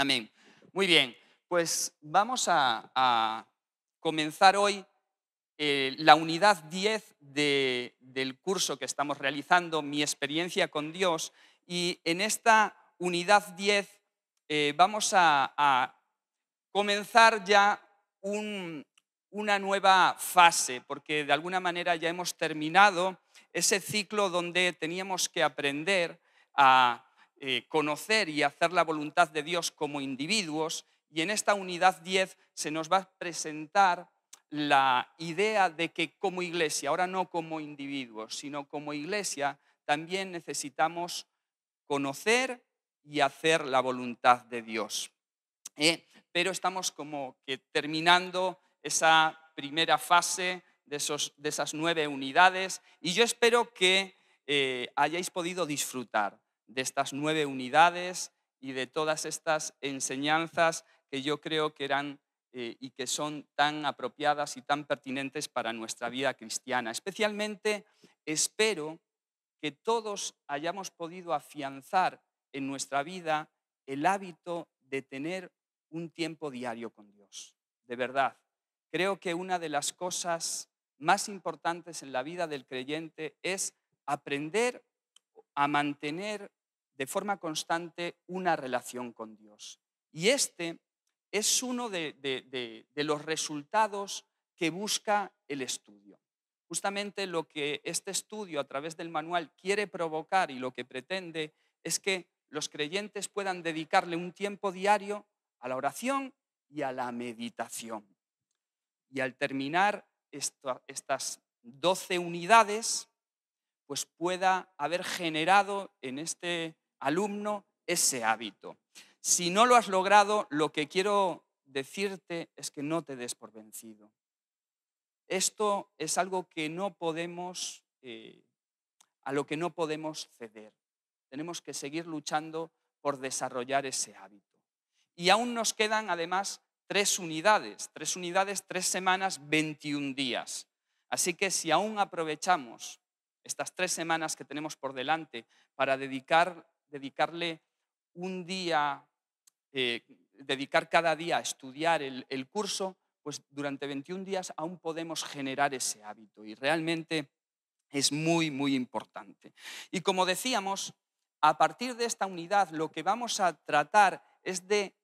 Amén. Muy bien, pues vamos a, comenzar hoy eh, la unidad 10 del curso que estamos realizando, Mi experiencia con Dios, y en esta unidad 10 eh, vamos a, comenzar ya una nueva fase, porque de alguna manera ya hemos terminado ese ciclo donde teníamos que aprender a eh, conocer y hacer la voluntad de Dios como individuos. Y en esta unidad 10 se nos va a presentar la idea de que como iglesia, ahora no como individuos, sino como iglesia, también necesitamos conocer y hacer la voluntad de Dios. ¿eh? Pero estamos como que terminando esa primera fase de, esas nueve unidades y yo espero que eh, hayáis podido disfrutar de estas nueve unidades y de todas estas enseñanzas que yo creo que eran eh, y que son tan apropiadas y tan pertinentes para nuestra vida cristiana. Especialmente espero que todos hayamos podido afianzar en nuestra vida el hábito de tener un tiempo diario con Dios. De verdad, creo que una de las cosas más importantes en la vida del creyente es aprender a mantener de forma constante una relación con Dios. Y este es uno de, los resultados que busca el estudio. Justamente lo que este estudio a través del manual quiere provocar y lo que pretende es que los creyentes puedan dedicarle un tiempo diario a la oración y a la meditación. Y al terminar estas 12 unidades, pues pueda haber generado en este alumno ese hábito. Si no lo has logrado, lo que quiero decirte es que no te des por vencido. Esto es algo que no podemos, eh, a lo que no podemos ceder. Tenemos que seguir luchando por desarrollar ese hábito. Y aún nos quedan además tres unidades, tres unidades, tres semanas, 21 días. Así que si aún aprovechamos estas tres semanas que tenemos por delante para dedicar dedicarle un día, eh, dedicar cada día a estudiar el, el curso, pues durante 21 días aún podemos generar ese hábito y realmente es muy, muy importante. Y como decíamos, a partir de esta unidad lo que vamos a tratar es de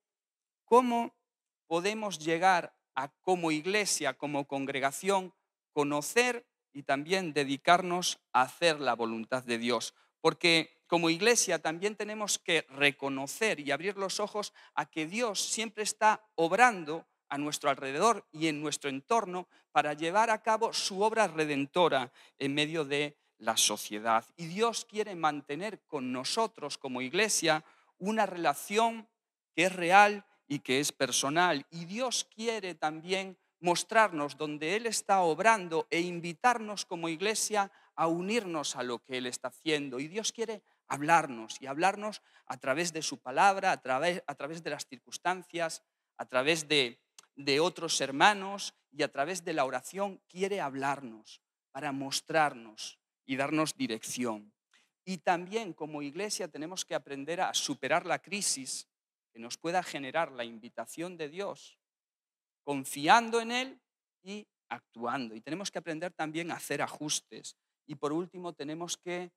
cómo podemos llegar a como iglesia, como congregación, conocer y también dedicarnos a hacer la voluntad de Dios. Porque como iglesia también tenemos que reconocer y abrir los ojos a que Dios siempre está obrando a nuestro alrededor y en nuestro entorno para llevar a cabo su obra redentora en medio de la sociedad. Y Dios quiere mantener con nosotros como iglesia una relación que es real y que es personal. Y Dios quiere también mostrarnos donde Él está obrando e invitarnos como iglesia a unirnos a lo que Él está haciendo. Y Dios quiere hablarnos y hablarnos a través de su palabra, a través, a través de las circunstancias, a través de, de otros hermanos y a través de la oración quiere hablarnos para mostrarnos y darnos dirección. Y también como iglesia tenemos que aprender a superar la crisis que nos pueda generar la invitación de Dios, confiando en Él y actuando. Y tenemos que aprender también a hacer ajustes. Y por último tenemos que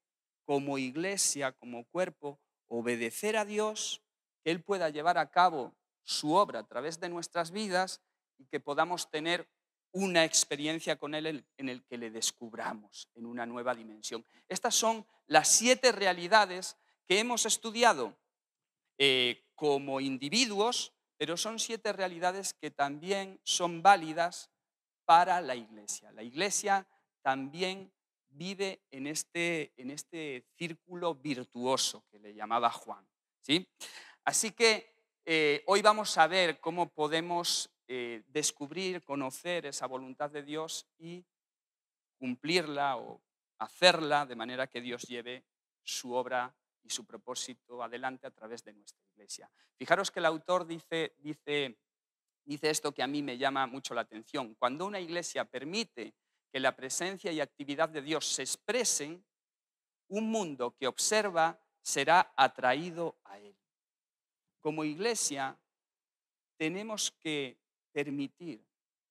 como iglesia, como cuerpo, obedecer a Dios, que Él pueda llevar a cabo su obra a través de nuestras vidas y que podamos tener una experiencia con Él en el que le descubramos en una nueva dimensión. Estas son las siete realidades que hemos estudiado eh, como individuos, pero son siete realidades que también son válidas para la Iglesia. La Iglesia también vive en este, en este círculo virtuoso que le llamaba Juan. Así que eh, hoy vamos a ver cómo podemos eh, descubrir, conocer esa voluntad de Dios y cumplirla o hacerla de manera que Dios lleve su obra y su propósito adelante a través de nuestra iglesia. Fijaros que el autor dice, dice, dice esto que a mí me llama mucho la atención. Cuando una iglesia permite que la presencia y actividad de Dios se expresen, un mundo que observa será atraído a Él. Como iglesia, tenemos que permitir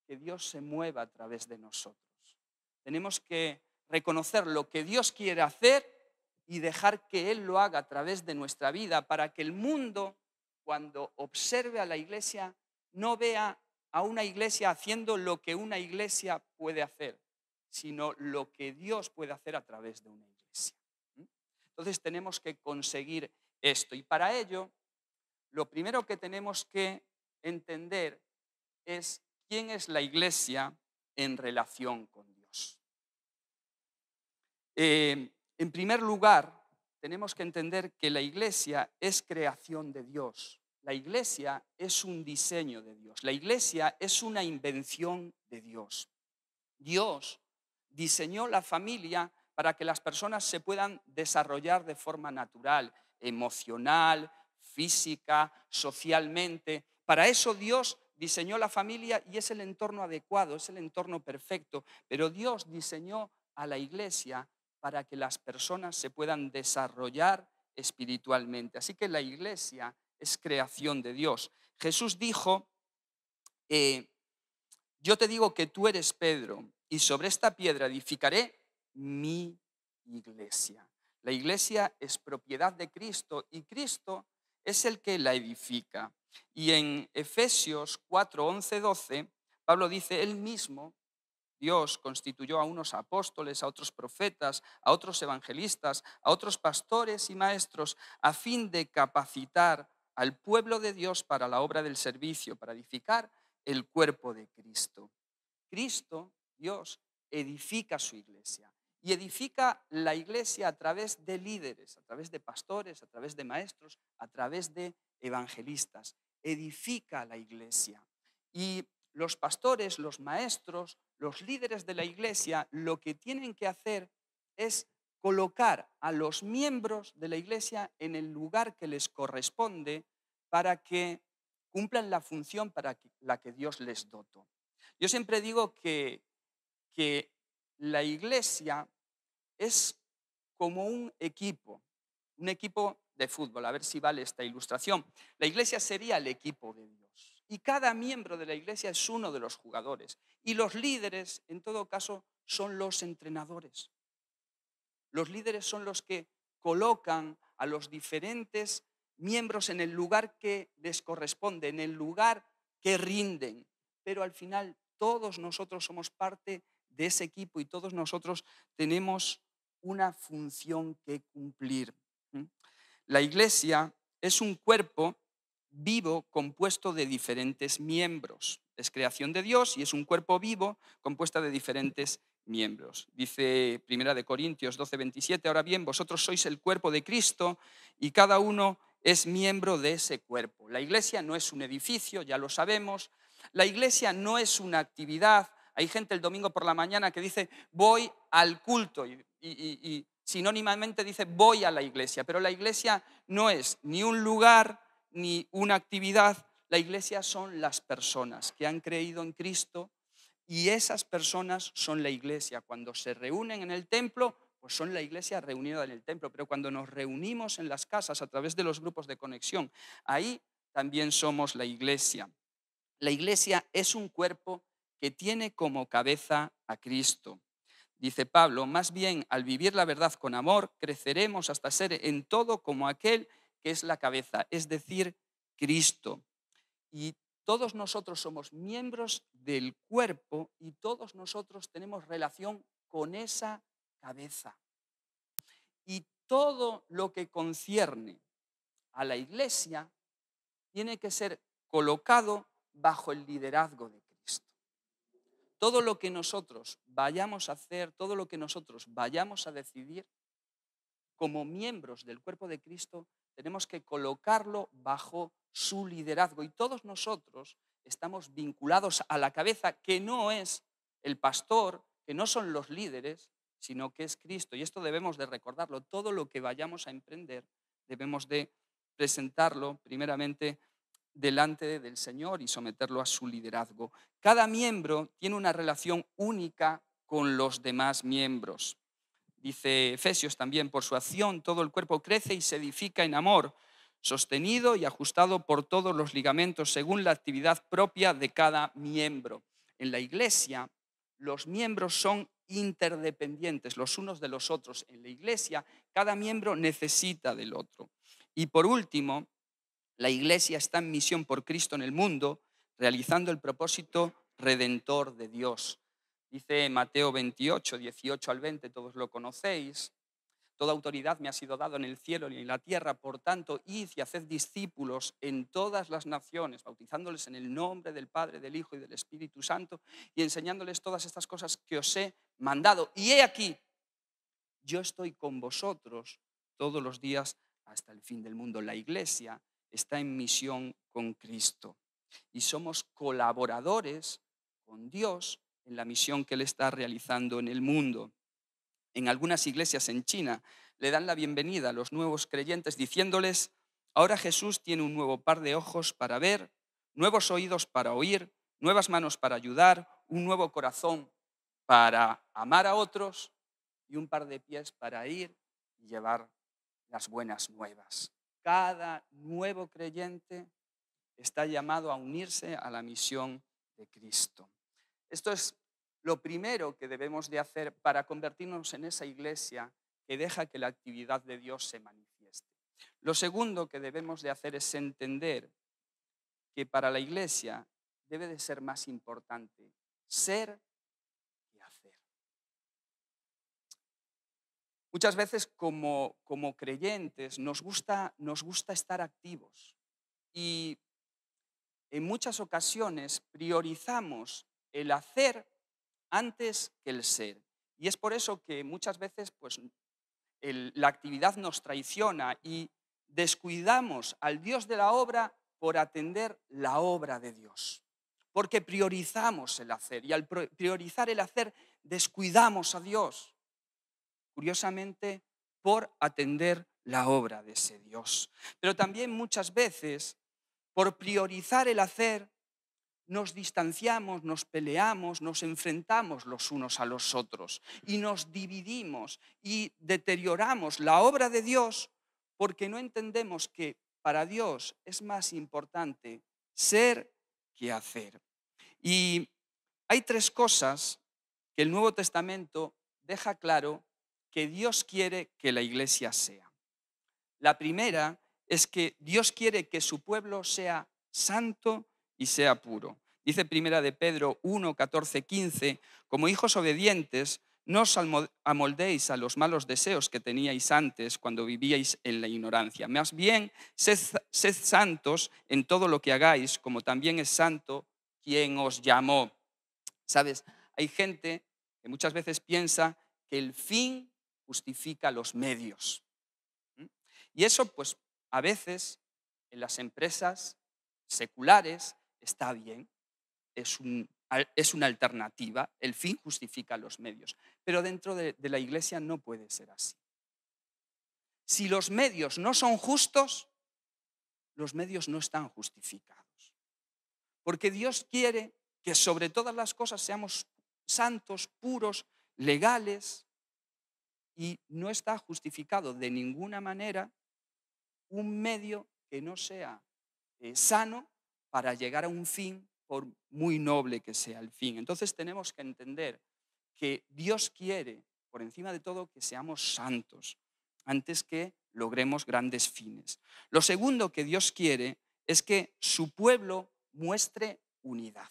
que Dios se mueva a través de nosotros. Tenemos que reconocer lo que Dios quiere hacer y dejar que Él lo haga a través de nuestra vida para que el mundo, cuando observe a la iglesia, no vea a una iglesia haciendo lo que una iglesia puede hacer, sino lo que Dios puede hacer a través de una iglesia. Entonces tenemos que conseguir esto. Y para ello, lo primero que tenemos que entender es quién es la iglesia en relación con Dios. Eh, en primer lugar, tenemos que entender que la iglesia es creación de Dios. La iglesia es un diseño de Dios. La iglesia es una invención de Dios. Dios diseñó la familia para que las personas se puedan desarrollar de forma natural, emocional, física, socialmente. Para eso Dios diseñó la familia y es el entorno adecuado, es el entorno perfecto, pero Dios diseñó a la iglesia para que las personas se puedan desarrollar espiritualmente. Así que la iglesia es creación de Dios. Jesús dijo, eh, yo te digo que tú eres Pedro y sobre esta piedra edificaré mi iglesia. La iglesia es propiedad de Cristo y Cristo es el que la edifica. Y en Efesios 4, 11, 12, Pablo dice, él mismo, Dios, constituyó a unos apóstoles, a otros profetas, a otros evangelistas, a otros pastores y maestros, a fin de capacitar al pueblo de Dios para la obra del servicio, para edificar el cuerpo de Cristo. Cristo, Dios, edifica su iglesia y edifica la iglesia a través de líderes, a través de pastores, a través de maestros, a través de evangelistas. Edifica la iglesia. Y los pastores, los maestros, los líderes de la iglesia lo que tienen que hacer es colocar a los miembros de la iglesia en el lugar que les corresponde para que cumplan la función para la que Dios les dotó. Yo siempre digo que, que la iglesia es como un equipo, un equipo de fútbol, a ver si vale esta ilustración. La iglesia sería el equipo de Dios y cada miembro de la iglesia es uno de los jugadores y los líderes, en todo caso, son los entrenadores. Los líderes son los que colocan a los diferentes miembros en el lugar que les corresponde, en el lugar que rinden. Pero al final todos nosotros somos parte de ese equipo y todos nosotros tenemos una función que cumplir. La iglesia es un cuerpo vivo compuesto de diferentes miembros. Es creación de Dios y es un cuerpo vivo compuesto de diferentes miembros. Dice Primera de Corintios 12:27, ahora bien, vosotros sois el cuerpo de Cristo y cada uno es miembro de ese cuerpo. La iglesia no es un edificio, ya lo sabemos. La iglesia no es una actividad. Hay gente el domingo por la mañana que dice voy al culto y, sinónimamente dice voy a la iglesia, pero la iglesia no es ni un lugar ni una actividad. La iglesia son las personas que han creído en Cristo y esas personas son la iglesia. Cuando se reúnen en el templo, pues son la iglesia reunida en el templo, pero cuando nos reunimos en las casas a través de los grupos de conexión, ahí también somos la iglesia. La iglesia es un cuerpo que tiene como cabeza a Cristo. Dice Pablo, más bien al vivir la verdad con amor, creceremos hasta ser en todo como aquel que es la cabeza, es decir, Cristo. Y todos nosotros somos miembros del cuerpo y todos nosotros tenemos relación con esa cabeza. Y todo lo que concierne a la iglesia tiene que ser colocado bajo el liderazgo de Cristo. Todo lo que nosotros vayamos a hacer, todo lo que nosotros vayamos a decidir, como miembros del cuerpo de Cristo, tenemos que colocarlo bajo su liderazgo. Y todos nosotros estamos vinculados a la cabeza, que no es el pastor, que no son los líderes, sino que es Cristo. Y esto debemos de recordarlo. Todo lo que vayamos a emprender debemos de presentarlo primeramente delante del Señor y someterlo a su liderazgo. Cada miembro tiene una relación única con los demás miembros. Dice Efesios también, por su acción todo el cuerpo crece y se edifica en amor, sostenido y ajustado por todos los ligamentos según la actividad propia de cada miembro. En la iglesia los miembros son interdependientes los unos de los otros en la iglesia, cada miembro necesita del otro. Y por último, la iglesia está en misión por Cristo en el mundo, realizando el propósito redentor de Dios. Dice Mateo 28, 18 al 20, todos lo conocéis, Toda autoridad me ha sido dada en el cielo y en la tierra, por tanto, id y haced discípulos en todas las naciones, bautizándoles en el nombre del Padre, del Hijo y del Espíritu Santo, y enseñándoles todas estas cosas que os he mandado. Y he aquí, yo estoy con vosotros todos los días hasta el fin del mundo. La iglesia está en misión con Cristo y somos colaboradores con Dios en la misión que Él está realizando en el mundo en algunas iglesias en China le dan la bienvenida a los nuevos creyentes diciéndoles, ahora Jesús tiene un nuevo par de ojos para ver, nuevos oídos para oír, nuevas manos para ayudar, un nuevo corazón para amar a otros y un par de pies para ir y llevar las buenas nuevas. Cada nuevo creyente está llamado a unirse a la misión de Cristo. Esto es lo primero que debemos de hacer para convertirnos en esa iglesia que deja que la actividad de Dios se manifieste. Lo segundo que debemos de hacer es entender que para la iglesia debe de ser más importante ser que hacer. Muchas veces como, como creyentes nos gusta, nos gusta estar activos y en muchas ocasiones priorizamos el hacer antes que el ser. Y es por eso que muchas veces pues, la actividad nos traiciona y descuidamos al Dios de la obra por atender la obra de Dios. Porque priorizamos el hacer y al priorizar el hacer descuidamos a Dios. Curiosamente, por atender la obra de ese Dios. Pero también muchas veces, por priorizar el hacer, nos distanciamos, nos peleamos, nos enfrentamos los unos a los otros y nos dividimos y deterioramos la obra de Dios porque no entendemos que para Dios es más importante ser que hacer. Y hay tres cosas que el Nuevo Testamento deja claro que Dios quiere que la iglesia sea. La primera es que Dios quiere que su pueblo sea santo y sea puro. Dice primera de Pedro 1, 14, 15, como hijos obedientes, no os amoldéis a los malos deseos que teníais antes cuando vivíais en la ignorancia. Más bien, sed, sed santos en todo lo que hagáis, como también es santo quien os llamó. Sabes, hay gente que muchas veces piensa que el fin justifica los medios. Y eso, pues, a veces en las empresas seculares está bien, es, un, es una alternativa, el fin justifica los medios, pero dentro de, la iglesia no puede ser así. Si los medios no son justos, los medios no están justificados. Porque Dios quiere que sobre todas las cosas seamos santos, puros, legales, y no está justificado de ninguna manera un medio que no sea eh, sano para llegar a un fin, por muy noble que sea el fin. Entonces tenemos que entender que Dios quiere, por encima de todo, que seamos santos antes que logremos grandes fines. Lo segundo que Dios quiere es que su pueblo muestre unidad.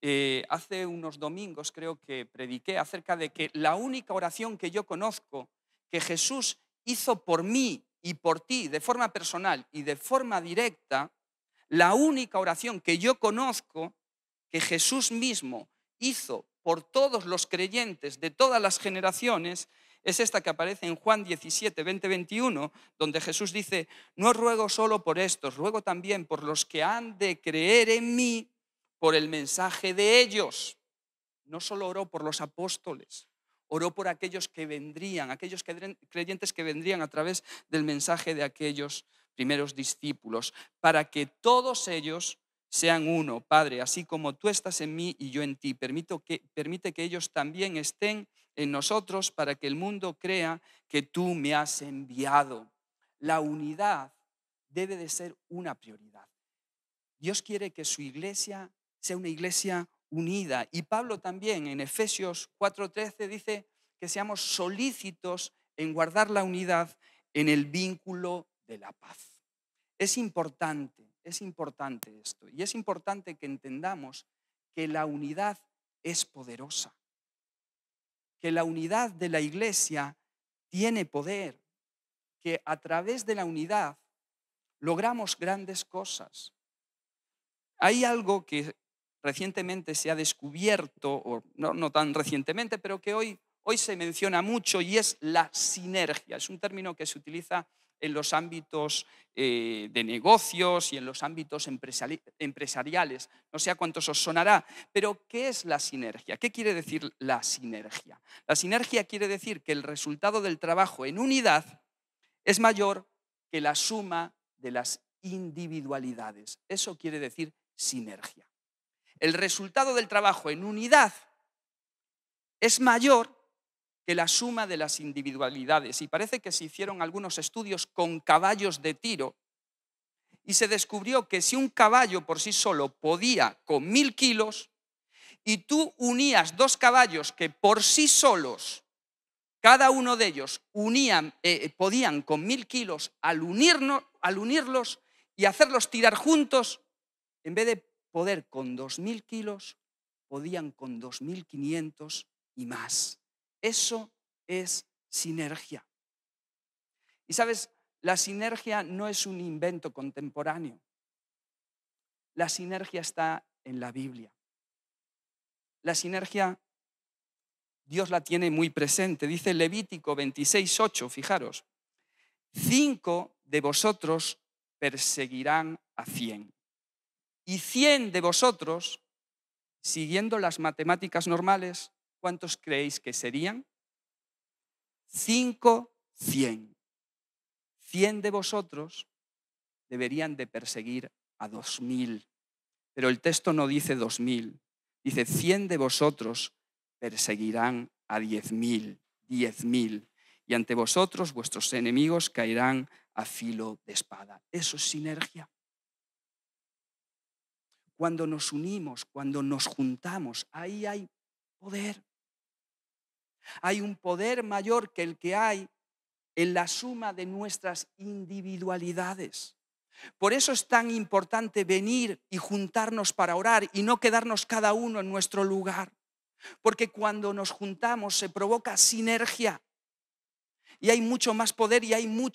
Eh, hace unos domingos creo que prediqué acerca de que la única oración que yo conozco que Jesús hizo por mí y por ti de forma personal y de forma directa la única oración que yo conozco que Jesús mismo hizo por todos los creyentes de todas las generaciones es esta que aparece en Juan 17, 20, 21, donde Jesús dice, no ruego solo por estos, ruego también por los que han de creer en mí por el mensaje de ellos. No solo oró por los apóstoles, oró por aquellos que vendrían, aquellos creyentes que vendrían a través del mensaje de aquellos primeros discípulos, para que todos ellos sean uno, Padre, así como tú estás en mí y yo en ti. que, permite que ellos también estén en nosotros para que el mundo crea que tú me has enviado. La unidad debe de ser una prioridad. Dios quiere que su iglesia sea una iglesia unida. Y Pablo también en Efesios 4:13 dice que seamos solícitos en guardar la unidad en el vínculo de la paz. Es importante, es importante esto. Y es importante que entendamos que la unidad es poderosa, que la unidad de la iglesia tiene poder, que a través de la unidad logramos grandes cosas. Hay algo que recientemente se ha descubierto, o no, tan recientemente, pero que hoy, hoy se menciona mucho y es la sinergia. Es un término que se utiliza en los ámbitos eh, de negocios y en los ámbitos empresariales. No sé a cuántos os sonará, pero ¿qué es la sinergia? ¿Qué quiere decir la sinergia? La sinergia quiere decir que el resultado del trabajo en unidad es mayor que la suma de las individualidades. Eso quiere decir sinergia. El resultado del trabajo en unidad es mayor que la suma de las individualidades. Y parece que se hicieron algunos estudios con caballos de tiro y se descubrió que si un caballo por sí solo podía con mil kilos y tú unías dos caballos que por sí solos, cada uno de ellos unían, eh, eh, podían con mil kilos, al, unirnos, al unirlos y hacerlos tirar juntos, en vez de poder con dos mil kilos, podían con dos mil quinientos y más. Eso es sinergia. Y sabes, la sinergia no es un invento contemporáneo. La sinergia está en la Biblia. La sinergia Dios la tiene muy presente. Dice Levítico 26.8, fijaros, cinco de vosotros perseguirán a cien. Y cien de vosotros, siguiendo las matemáticas normales, ¿cuántos creéis que serían? Cinco, cien. Cien de vosotros deberían de perseguir a dos mil. Pero el texto no dice dos mil, dice cien de vosotros perseguirán a diez mil, diez mil. Y ante vosotros vuestros enemigos caerán a filo de espada. Eso es sinergia. Cuando nos unimos, cuando nos juntamos, ahí hay poder. Hay un poder mayor que el que hay en la suma de nuestras individualidades. Por eso es tan importante venir y juntarnos para orar y no quedarnos cada uno en nuestro lugar. Porque cuando nos juntamos se provoca sinergia y hay mucho más poder y hay,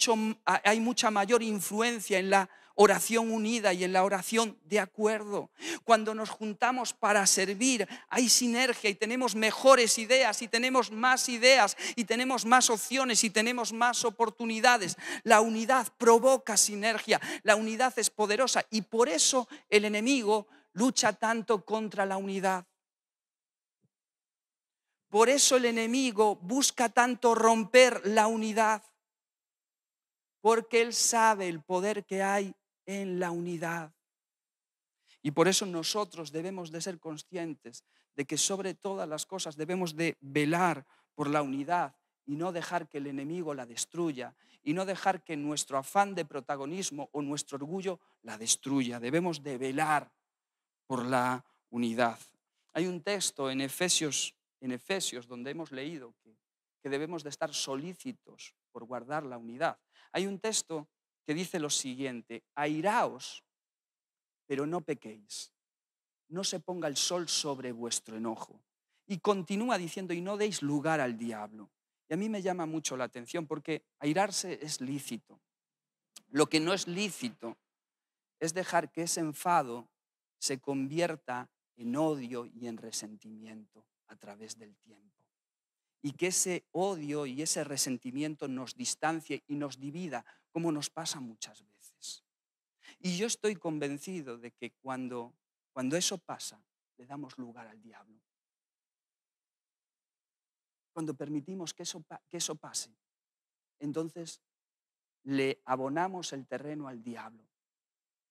hay mucha mayor influencia en la oración unida y en la oración de acuerdo. Cuando nos juntamos para servir, hay sinergia y tenemos mejores ideas y tenemos más ideas y tenemos más opciones y tenemos más oportunidades. La unidad provoca sinergia, la unidad es poderosa y por eso el enemigo lucha tanto contra la unidad. Por eso el enemigo busca tanto romper la unidad, porque él sabe el poder que hay en la unidad. Y por eso nosotros debemos de ser conscientes de que sobre todas las cosas debemos de velar por la unidad y no dejar que el enemigo la destruya y no dejar que nuestro afán de protagonismo o nuestro orgullo la destruya. Debemos de velar por la unidad. Hay un texto en Efesios, en Efesios donde hemos leído que, que debemos de estar solícitos por guardar la unidad. Hay un texto que dice lo siguiente, airaos, pero no pequéis, no se ponga el sol sobre vuestro enojo. Y continúa diciendo, y no deis lugar al diablo. Y a mí me llama mucho la atención porque airarse es lícito. Lo que no es lícito es dejar que ese enfado se convierta en odio y en resentimiento a través del tiempo y que ese odio y ese resentimiento nos distancie y nos divida, como nos pasa muchas veces. Y yo estoy convencido de que cuando, cuando eso pasa, le damos lugar al diablo. Cuando permitimos que eso, que eso pase, entonces le abonamos el terreno al diablo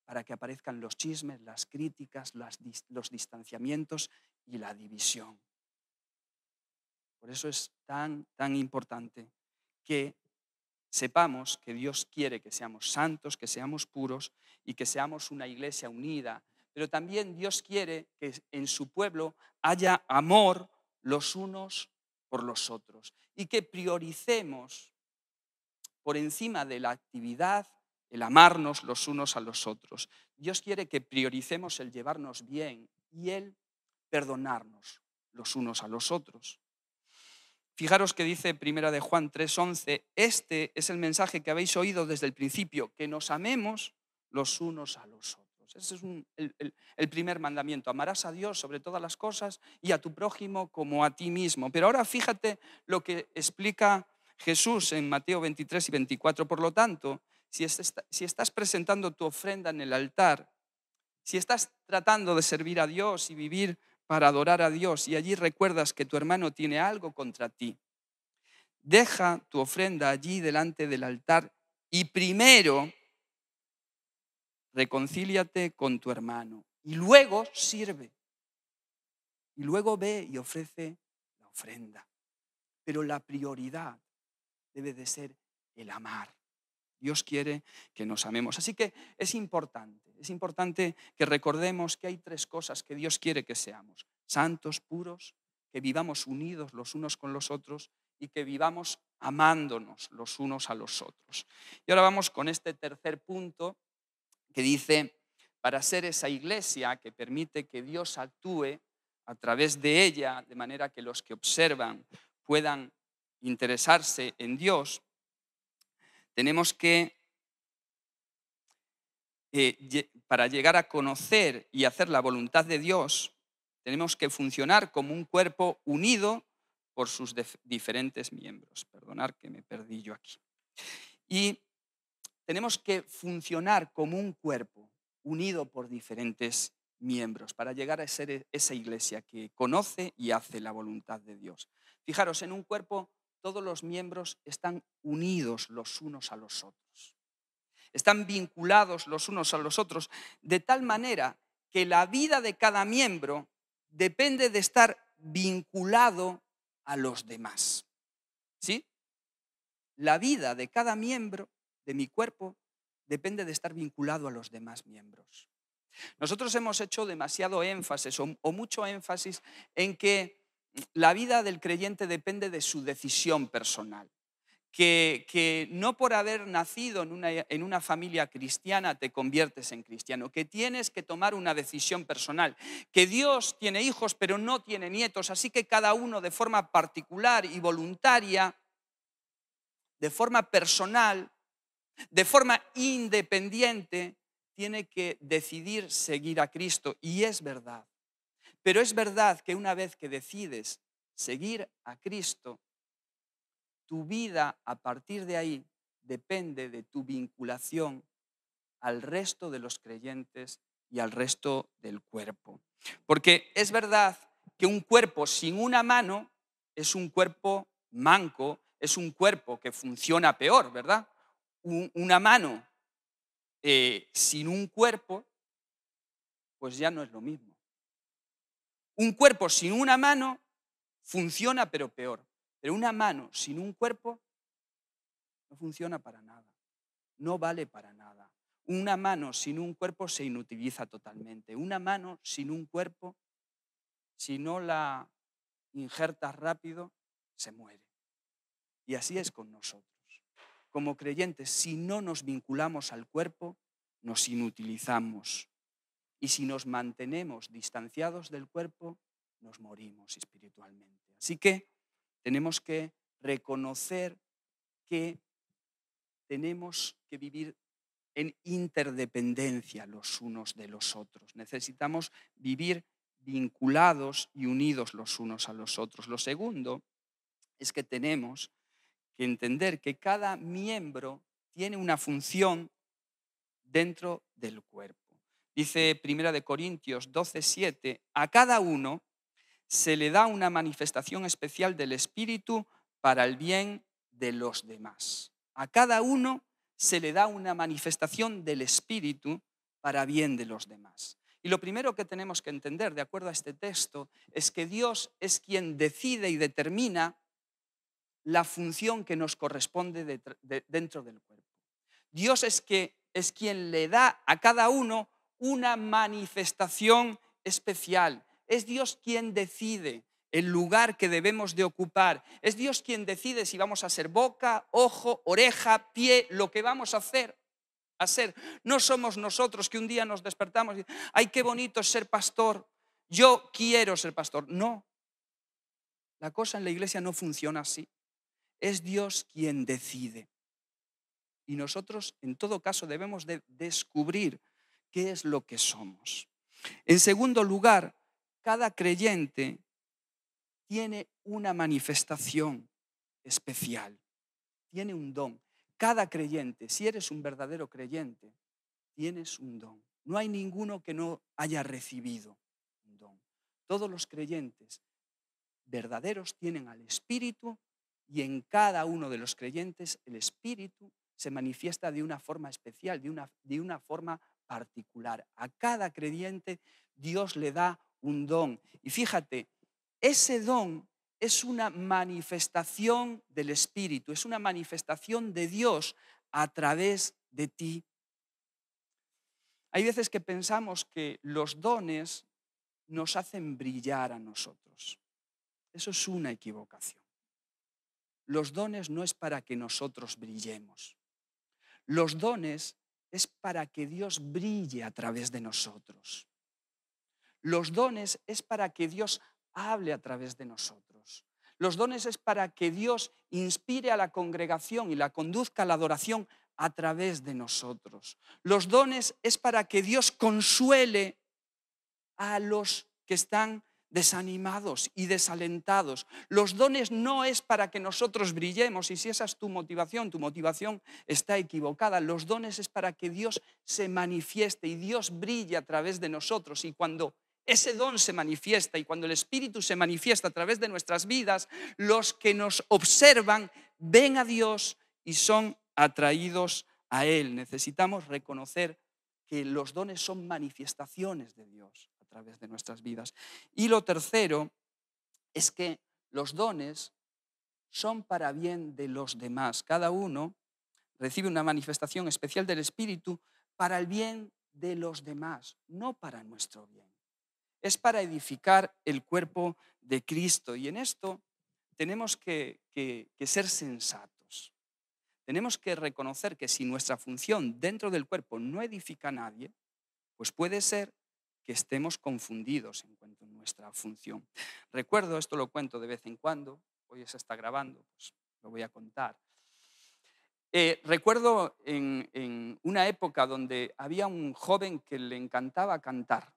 para que aparezcan los chismes, las críticas, los distanciamientos y la división. Por eso es tan, tan importante que sepamos que Dios quiere que seamos santos, que seamos puros y que seamos una iglesia unida. Pero también Dios quiere que en su pueblo haya amor los unos por los otros y que prioricemos por encima de la actividad el amarnos los unos a los otros. Dios quiere que prioricemos el llevarnos bien y el perdonarnos los unos a los otros. Fijaros que dice Primera de Juan 3:11, este es el mensaje que habéis oído desde el principio, que nos amemos los unos a los otros. Ese es el, primer mandamiento, amarás a Dios sobre todas las cosas y a tu prójimo como a ti mismo. Pero ahora fíjate lo que explica Jesús en Mateo 23 y 24. Por lo tanto, si estás presentando tu ofrenda en el altar, si estás tratando de servir a Dios y vivir para adorar a Dios y allí recuerdas que tu hermano tiene algo contra ti, deja tu ofrenda allí delante del altar y primero reconcíliate con tu hermano y luego sirve. Y luego ve y ofrece la ofrenda. Pero la prioridad debe de ser el amar. Dios quiere que nos amemos. Así que es importante es importante que recordemos que hay tres cosas que Dios quiere que seamos. Santos, puros, que vivamos unidos los unos con los otros y que vivamos amándonos los unos a los otros. Y ahora vamos con este tercer punto que dice, para ser esa iglesia que permite que Dios actúe a través de ella, de manera que los que observan puedan interesarse en Dios, tenemos que eh, para llegar a conocer y hacer la voluntad de Dios, tenemos que funcionar como un cuerpo unido por sus diferentes miembros. Perdonar que me perdí yo aquí. Y tenemos que funcionar como un cuerpo unido por diferentes miembros para llegar a ser e-, esa iglesia que conoce y hace la voluntad de Dios. Fijaros, en un cuerpo todos los miembros están unidos los unos a los otros están vinculados los unos a los otros, de tal manera que la vida de cada miembro depende de estar vinculado a los demás. ¿Sí? La vida de cada miembro de mi cuerpo depende de estar vinculado a los demás miembros. Nosotros hemos hecho demasiado énfasis o, o mucho énfasis en que la vida del creyente depende de su decisión personal que, no por haber nacido en en una familia cristiana te conviertes en cristiano, que tienes que tomar una decisión personal, que Dios tiene hijos pero no tiene nietos, así que cada uno de forma particular y voluntaria, de forma personal, de forma independiente, tiene que decidir seguir a Cristo. Y es verdad. Pero es verdad que una vez que decides seguir a Cristo, tu vida a partir de ahí depende de tu vinculación al resto de los creyentes y al resto del cuerpo. Porque es verdad que un cuerpo sin una mano es un cuerpo manco, es un cuerpo que funciona peor, ¿verdad? una mano eh, sin un cuerpo, pues ya no es lo mismo. Un cuerpo sin una mano funciona pero peor. Pero una mano sin un cuerpo no funciona para nada, no vale para nada. Una mano sin un cuerpo se inutiliza totalmente. Una mano sin un cuerpo, si no la injertas rápido, se muere. Y así es con nosotros. Como creyentes, si no nos vinculamos al cuerpo, nos inutilizamos. Y si nos mantenemos distanciados del cuerpo, nos morimos espiritualmente. Así que tenemos que reconocer que tenemos que vivir en interdependencia los unos de los otros. Necesitamos vivir vinculados y unidos los unos a los otros. Lo segundo es que tenemos que entender que cada miembro tiene una función dentro del cuerpo. Dice Primera de Corintios 12:7, a cada uno se le da una manifestación especial del Espíritu para el bien de los demás. A cada uno se le da una manifestación del Espíritu para bien de los demás. Y lo primero que tenemos que entender, de acuerdo a este texto, es que Dios es quien decide y determina la función que nos corresponde dentro del cuerpo. Dios es, que, es quien le da a cada uno una manifestación especial es Dios quien decide el lugar que debemos de ocupar. Es Dios quien decide si vamos a ser boca, ojo, oreja, pie, lo que vamos a hacer. A ser. No somos nosotros que un día nos despertamos y ay, qué bonito ser pastor. Yo quiero ser pastor. No. La cosa en la iglesia no funciona así. Es Dios quien decide. Y nosotros, en todo caso, debemos de descubrir qué es lo que somos. En segundo lugar, cada creyente tiene una manifestación especial, tiene un don. Cada creyente, si eres un verdadero creyente, tienes un don. No hay ninguno que no haya recibido un don. Todos los creyentes verdaderos tienen al Espíritu y en cada uno de los creyentes el Espíritu se manifiesta de una forma especial, de una, de una forma particular. A cada creyente Dios le da un don. Y fíjate, ese don es una manifestación del Espíritu, es una manifestación de Dios a través de ti. Hay veces que pensamos que los dones nos hacen brillar a nosotros. Eso es una equivocación. Los dones no es para que nosotros brillemos. Los dones es para que Dios brille a través de nosotros. Los dones es para que Dios hable a través de nosotros. Los dones es para que Dios inspire a la congregación y la conduzca a la adoración a través de nosotros. Los dones es para que Dios consuele a los que están desanimados y desalentados. Los dones no es para que nosotros brillemos y si esa es tu motivación, tu motivación está equivocada. Los dones es para que Dios se manifieste y Dios brille a través de nosotros y cuando ese don se manifiesta y cuando el Espíritu se manifiesta a través de nuestras vidas, los que nos observan ven a Dios y son atraídos a Él. Necesitamos reconocer que los dones son manifestaciones de Dios a través de nuestras vidas. Y lo tercero es que los dones son para bien de los demás. Cada uno recibe una manifestación especial del Espíritu para el bien de los demás, no para nuestro bien es para edificar el cuerpo de Cristo. Y en esto tenemos que, ser sensatos. Tenemos que reconocer que si nuestra función dentro del cuerpo no edifica a nadie, pues puede ser que estemos confundidos en cuanto a nuestra función. Recuerdo, esto lo cuento de vez en cuando, hoy se está grabando, pues lo voy a contar. Eh, recuerdo en, una época donde había un joven que le encantaba cantar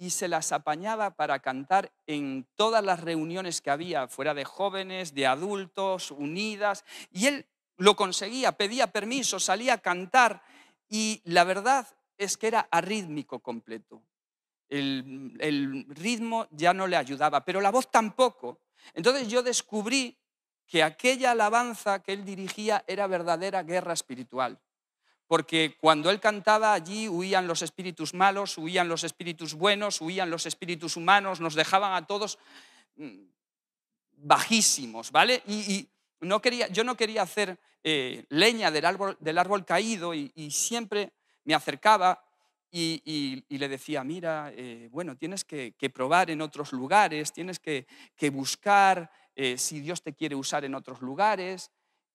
y se las apañaba para cantar en todas las reuniones que había, fuera de jóvenes, de adultos, unidas, y él lo conseguía, pedía permiso, salía a cantar, y la verdad es que era arrítmico completo. El, el ritmo ya no le ayudaba, pero la voz tampoco. Entonces yo descubrí que aquella alabanza que él dirigía era verdadera guerra espiritual porque cuando él cantaba allí huían los espíritus malos, huían los espíritus buenos, huían los espíritus humanos, nos dejaban a todos mm, bajísimos, ¿vale? Y, no quería, yo no quería hacer eh, leña del árbol, caído y, siempre me acercaba y, le decía, mira, eh, bueno, tienes que, probar en otros lugares, tienes que, buscar eh, si Dios te quiere usar en otros lugares,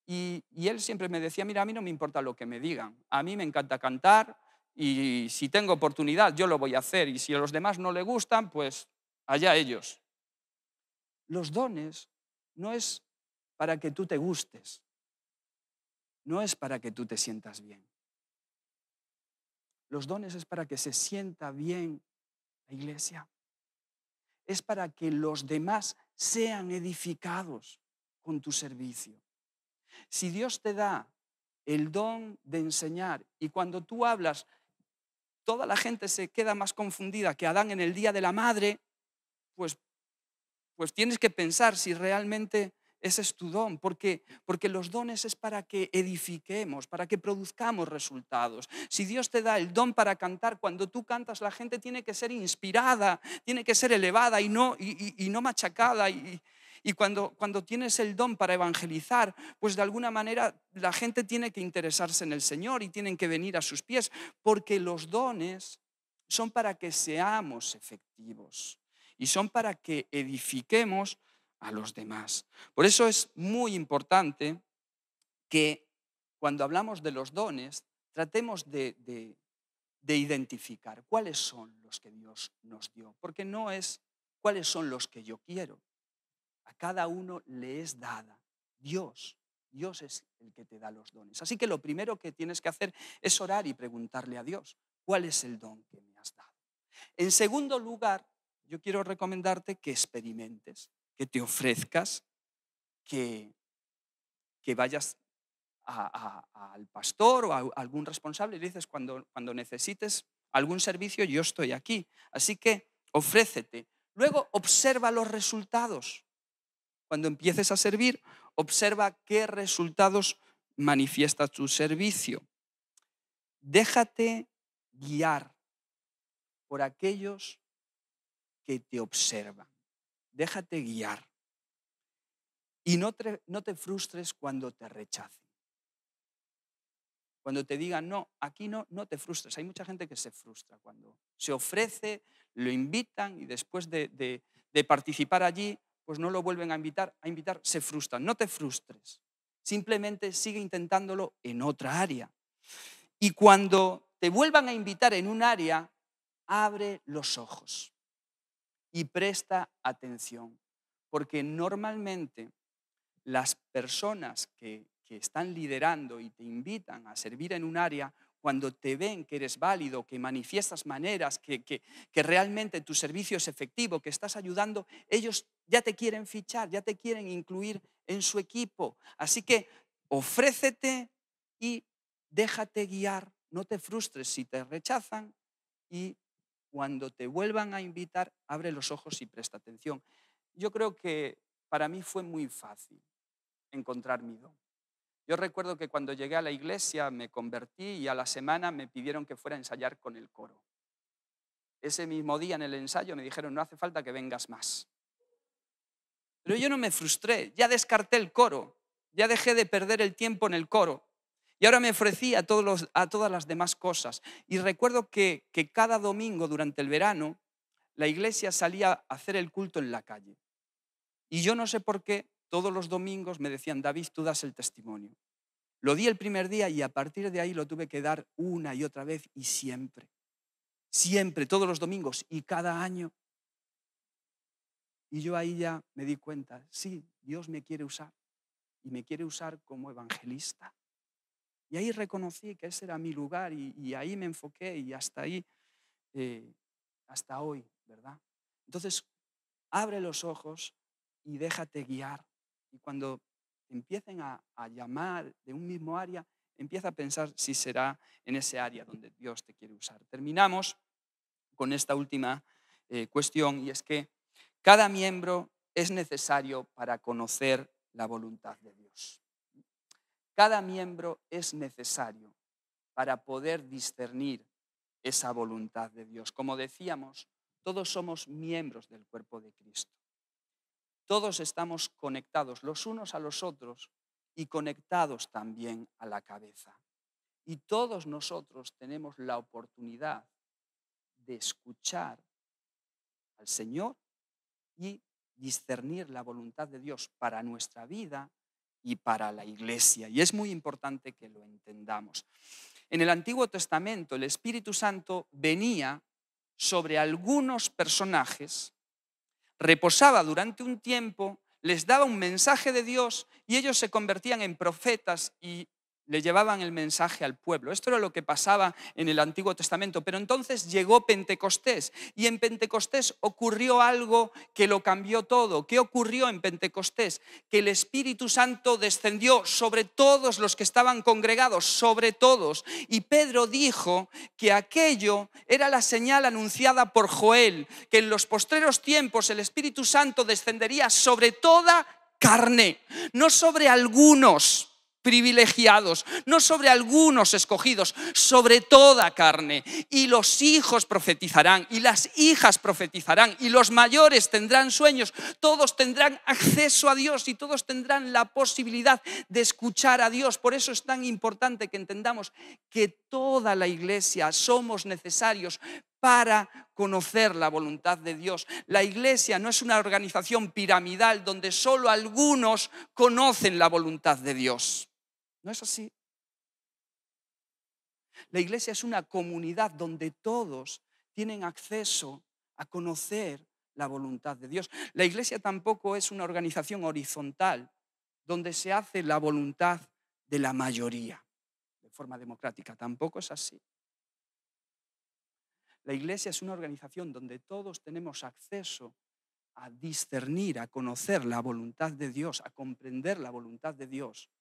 y, él siempre me decía, mira, a mí no me importa lo que me digan, a mí me encanta cantar y si tengo oportunidad yo lo voy a hacer y si a los demás no le gustan, pues allá ellos. Los dones no es para que tú te gustes, no es para que tú te sientas bien. Los dones es para que se sienta bien la iglesia. Es para que los demás sean edificados con tu servicio. Si Dios te da el don de enseñar y cuando tú hablas, toda la gente se queda más confundida que Adán en el Día de la Madre, pues, pues tienes que pensar si realmente ese es tu don, porque, porque los dones es para que edifiquemos, para que produzcamos resultados. Si Dios te da el don para cantar, cuando tú cantas la gente tiene que ser inspirada, tiene que ser elevada y no, y no machacada y, y cuando, cuando tienes el don para evangelizar, pues de alguna manera la gente tiene que interesarse en el Señor y tienen que venir a sus pies, porque los dones son para que seamos efectivos y son para que edifiquemos a los demás. Por eso es muy importante que cuando hablamos de los dones, tratemos de, identificar cuáles son los que Dios nos dio, porque no es cuáles son los que yo quiero, a cada uno le es dada. Dios, Dios es el que te da los dones. Así que lo primero que tienes que hacer es orar y preguntarle a Dios, ¿cuál es el don que me has dado? En segundo lugar, yo quiero recomendarte que experimentes, que te ofrezcas, que, que vayas al pastor o a algún responsable y le dices, cuando, cuando necesites algún servicio, yo estoy aquí. Así que ofrécete. Luego observa los resultados. Cuando empieces a servir, observa qué resultados manifiesta tu servicio. Déjate guiar por aquellos que te observan. Déjate guiar. Y no te, frustres cuando te rechacen. Cuando te digan, no, aquí no, no te frustres. Hay mucha gente que se frustra cuando se ofrece, lo invitan y después de participar allí pues no lo vuelven a invitar, a invitar, se frustran. No te frustres, simplemente sigue intentándolo en otra área. Y cuando te vuelvan a invitar en un área, abre los ojos y presta atención, porque normalmente las personas que, que están liderando y te invitan a servir en un área cuando te ven que eres válido, que manifiestas maneras, que, que, realmente tu servicio es efectivo, que estás ayudando, ellos ya te quieren fichar, ya te quieren incluir en su equipo. Así que ofrécete y déjate guiar, no te frustres si te rechazan y cuando te vuelvan a invitar, abre los ojos y presta atención. Yo creo que para mí fue muy fácil encontrar mi don. Yo recuerdo que cuando llegué a la iglesia me convertí y a la semana me pidieron que fuera a ensayar con el coro. Ese mismo día en el ensayo me dijeron, no hace falta que vengas más. Pero yo no me frustré, ya descarté el coro, ya dejé de perder el tiempo en el coro. Y ahora me ofrecí a, todos los, a todas las demás cosas. Y recuerdo que, que cada domingo durante el verano la iglesia salía a hacer el culto en la calle. Y yo no sé por qué, todos los domingos me decían, David, tú das el testimonio. Lo di el primer día y a partir de ahí lo tuve que dar una y otra vez y siempre. Siempre, todos los domingos y cada año. Y yo ahí ya me di cuenta, sí, Dios me quiere usar y me quiere usar como evangelista. Y ahí reconocí que ese era mi lugar y, ahí me enfoqué y hasta ahí, eh, hasta hoy, ¿verdad? Entonces, abre los ojos y déjate guiar y cuando empiecen a, llamar de un mismo área, empieza a pensar si será en ese área donde Dios te quiere usar. Terminamos con esta última eh, cuestión y es que cada miembro es necesario para conocer la voluntad de Dios. Cada miembro es necesario para poder discernir esa voluntad de Dios. Como decíamos, todos somos miembros del cuerpo de Cristo. Todos estamos conectados los unos a los otros y conectados también a la cabeza. Y todos nosotros tenemos la oportunidad de escuchar al Señor y discernir la voluntad de Dios para nuestra vida y para la iglesia. Y es muy importante que lo entendamos. En el Antiguo Testamento el Espíritu Santo venía sobre algunos personajes reposaba durante un tiempo, les daba un mensaje de Dios y ellos se convertían en profetas y le llevaban el mensaje al pueblo. Esto era lo que pasaba en el Antiguo Testamento. Pero entonces llegó Pentecostés y en Pentecostés ocurrió algo que lo cambió todo. ¿Qué ocurrió en Pentecostés? Que el Espíritu Santo descendió sobre todos los que estaban congregados, sobre todos. Y Pedro dijo que aquello era la señal anunciada por Joel, que en los postreros tiempos el Espíritu Santo descendería sobre toda carne, no sobre algunos privilegiados, no sobre algunos escogidos, sobre toda carne. Y los hijos profetizarán, y las hijas profetizarán, y los mayores tendrán sueños, todos tendrán acceso a Dios y todos tendrán la posibilidad de escuchar a Dios. Por eso es tan importante que entendamos que toda la iglesia somos necesarios para conocer la voluntad de Dios. La iglesia no es una organización piramidal donde solo algunos conocen la voluntad de Dios. No es así. La iglesia es una comunidad donde todos tienen acceso a conocer la voluntad de Dios. La iglesia tampoco es una organización horizontal donde se hace la voluntad de la mayoría de forma democrática. Tampoco es así. La iglesia es una organización donde todos tenemos acceso a discernir, a conocer la voluntad de Dios, a comprender la voluntad de Dios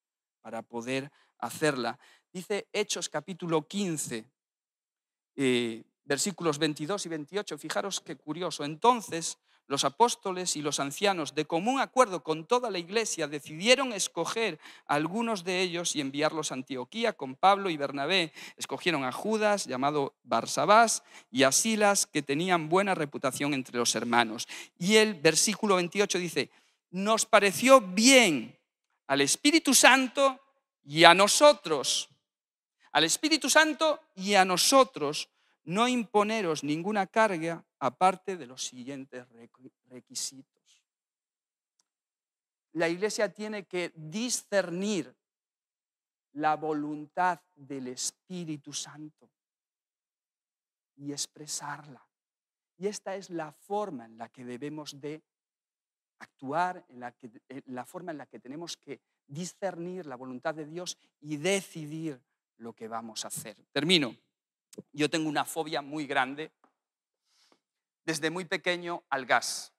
para poder hacerla. Dice Hechos capítulo 15, eh, versículos 22 y 28. Fijaros qué curioso. Entonces los apóstoles y los ancianos, de común acuerdo con toda la iglesia, decidieron escoger a algunos de ellos y enviarlos a Antioquía con Pablo y Bernabé. Escogieron a Judas, llamado Barsabás, y a Silas, que tenían buena reputación entre los hermanos. Y el versículo 28 dice, nos pareció bien al Espíritu Santo y a nosotros. Al Espíritu Santo y a nosotros. No imponeros ninguna carga aparte de los siguientes requisitos. La iglesia tiene que discernir la voluntad del Espíritu Santo y expresarla. Y esta es la forma en la que debemos de actuar, en eh, la, forma en la que tenemos que discernir la voluntad de Dios y decidir lo que vamos a hacer. Termino. Yo tengo una fobia muy grande desde muy pequeño al gas,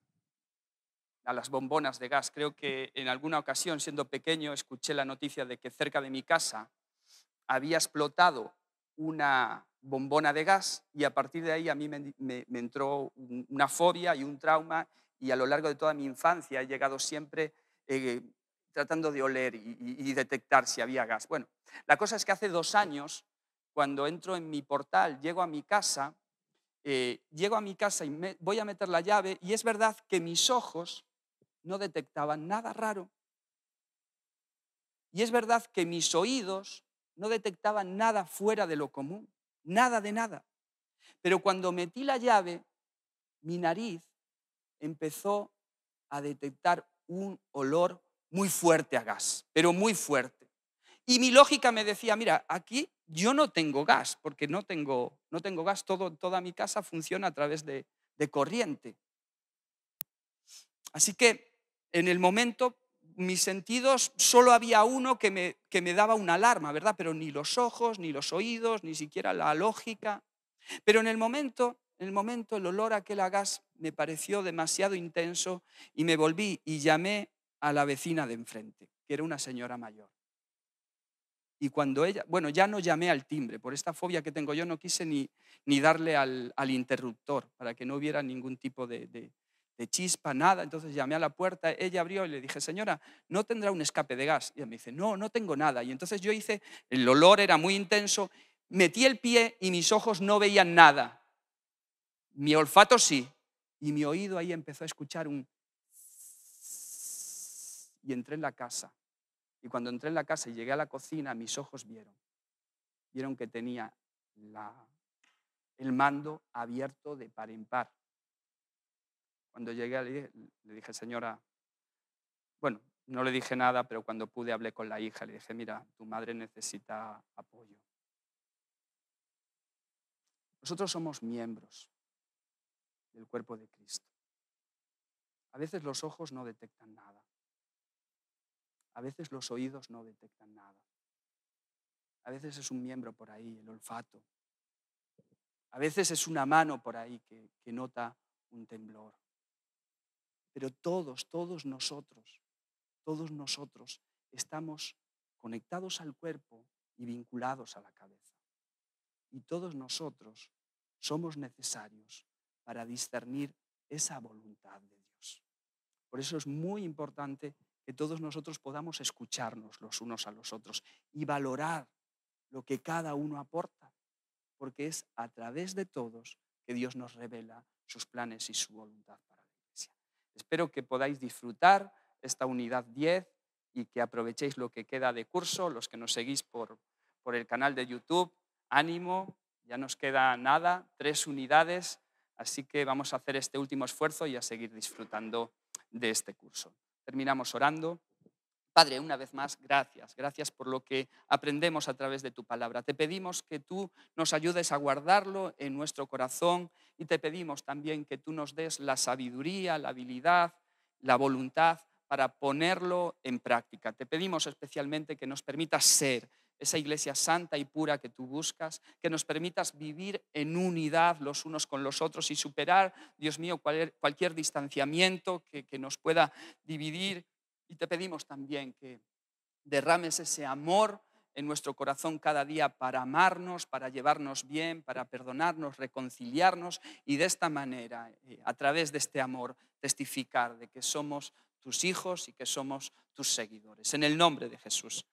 a las bombonas de gas. Creo que en alguna ocasión, siendo pequeño, escuché la noticia de que cerca de mi casa había explotado una bombona de gas y a partir de ahí a mí me entró una fobia y un trauma y a lo largo de toda mi infancia he llegado siempre eh, tratando de oler y, detectar si había gas. Bueno, la cosa es que hace dos años, cuando entro en mi portal, llego a mi casa, eh, llego a mi casa y voy a meter la llave y es verdad que mis ojos no detectaban nada raro. Y es verdad que mis oídos no detectaban nada fuera de lo común, nada de nada. Pero cuando metí la llave, mi nariz empezó a detectar un olor muy fuerte a gas, pero muy fuerte. Y mi lógica me decía, mira, aquí yo no tengo gas, porque no tengo, no tengo gas, Todo, toda mi casa funciona a través de, corriente. Así que en el momento mis sentidos, solo había uno que me, que me, daba una alarma, ¿verdad? Pero ni los ojos, ni los oídos, ni siquiera la lógica. Pero en el momento en el momento el olor a aquel gas me pareció demasiado intenso y me volví y llamé a la vecina de enfrente, que era una señora mayor. Y cuando ella, bueno, ya no llamé al timbre, por esta fobia que tengo yo no quise ni, ni darle al, interruptor para que no hubiera ningún tipo de, de, chispa, nada. Entonces llamé a la puerta, ella abrió y le dije, señora, ¿no tendrá un escape de gas? Y ella me dice, no, no tengo nada. Y entonces yo hice, el olor era muy intenso, metí el pie y mis ojos no veían nada mi olfato sí. Y mi oído ahí empezó a escuchar un... Y entré en la casa. Y cuando entré en la casa y llegué a la cocina, mis ojos vieron. Vieron que tenía el mando abierto de par en par. Cuando llegué, le, le dije, señora, bueno, no le dije nada, pero cuando pude hablé con la hija, le dije, mira, tu madre necesita apoyo. Nosotros somos miembros del cuerpo de Cristo. A veces los ojos no detectan nada. A veces los oídos no detectan nada. A veces es un miembro por ahí, el olfato. A veces es una mano por ahí que, que nota un temblor. Pero todos, todos nosotros, todos nosotros estamos conectados al cuerpo y vinculados a la cabeza. Y todos nosotros somos necesarios para discernir esa voluntad de Dios. Por eso es muy importante que todos nosotros podamos escucharnos los unos a los otros y valorar lo que cada uno aporta, porque es a través de todos que Dios nos revela sus planes y su voluntad para la iglesia. Espero que podáis disfrutar esta unidad 10 y que aprovechéis lo que queda de curso, los que nos seguís por, por el canal de YouTube, ánimo, ya nos queda nada, tres unidades Así que vamos a hacer este último esfuerzo y a seguir disfrutando de este curso. Terminamos orando. Padre, una vez más, gracias. Gracias por lo que aprendemos a través de tu palabra. Te pedimos que tú nos ayudes a guardarlo en nuestro corazón y te pedimos también que tú nos des la sabiduría, la habilidad, la voluntad para ponerlo en práctica. Te pedimos especialmente que nos permitas ser esa iglesia santa y pura que tú buscas, que nos permitas vivir en unidad los unos con los otros y superar, Dios mío, cualquier, distanciamiento que, que nos pueda dividir. Y te pedimos también que derrames ese amor en nuestro corazón cada día para amarnos, para llevarnos bien, para perdonarnos, reconciliarnos y de esta manera, eh, a través de este amor, testificar de que somos tus hijos y que somos tus seguidores. En el nombre de Jesús.